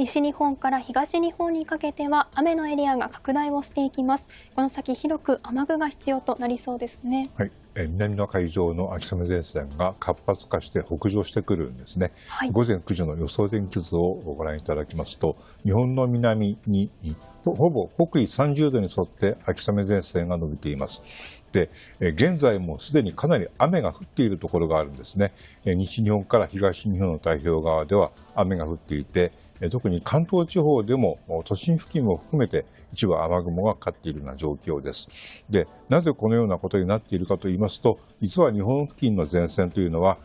西日本から東日本にかけては雨のエリアが拡大をしていきます。この先広く雨具が必要となりそうですね。はい南の海上の秋雨前線が活発化して北上してくるんですね、はい、午前9時の予想天気図をご覧いただきますと日本の南にほぼ北緯30度に沿って秋雨前線が伸びていますで現在もすでにかなり雨が降っているところがあるんですね西日本から東日本の太平洋側では雨が降っていて特に関東地方でも都心付近も含めて一部雨雲がかかっているような状況ですでなぜこのようなことになっているかといいますと実は日本付近の前線というのは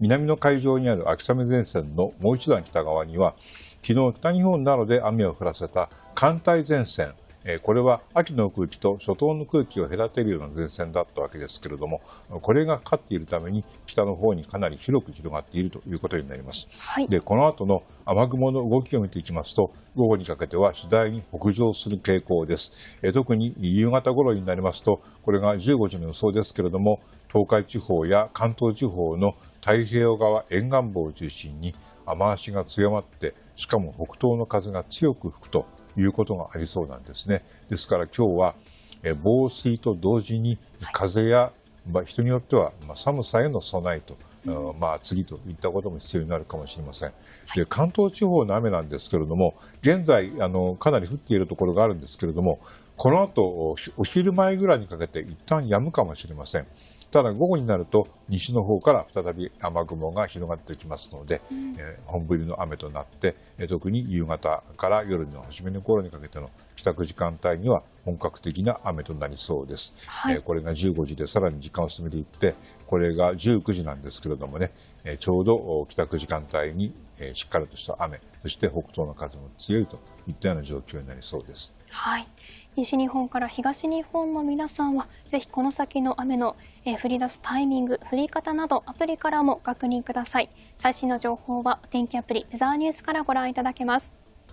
南の海上にある秋雨前線のもう一段北側には昨日北日本などで雨を降らせた寒帯前線これは秋の空気と初冬の空気を隔てるような前線だったわけですけれどもこれがかかっているために北の方にかなり広く広がっているということになります、はい、でこの後の雨雲の動きを見ていきますと午後にかけては次第に北上する傾向です、特に夕方頃になりますとこれが15時の予想ですけれども東海地方や関東地方の太平洋側沿岸部を中心に雨足が強まってしかも北東の風が強く吹くということがありそうなんですね。ですから今日は防水と同時に風や、まあ、人によっては寒さへの備えとまあ、次といったことも必要になるかもしれません、で関東地方の雨なんですけれども現在あのかなり降っているところがあるんですけれどもこの後お昼前ぐらいにかけて一旦止むかもしれませんただ午後になると西の方から再び雨雲が広がってきますので、うん、えー、本降りの雨となって、え特に夕方から夜の初めの頃にかけての帰宅時間帯には本格的な雨となりそうです、はい、えー、これが15時でさらに時間を進めていってこれが19時なんですけどどもね、ちょうど帰宅時間帯にしっかりとした雨、そして北東の風も強いといったような状況になりそうです。はい。西日本から東日本の皆さんは、ぜひこの先の雨の、え降り出すタイミング、降り方などアプリからも確認ください。最新の情報はお天気アプリ、ウェザーニュースからご覧いただけます。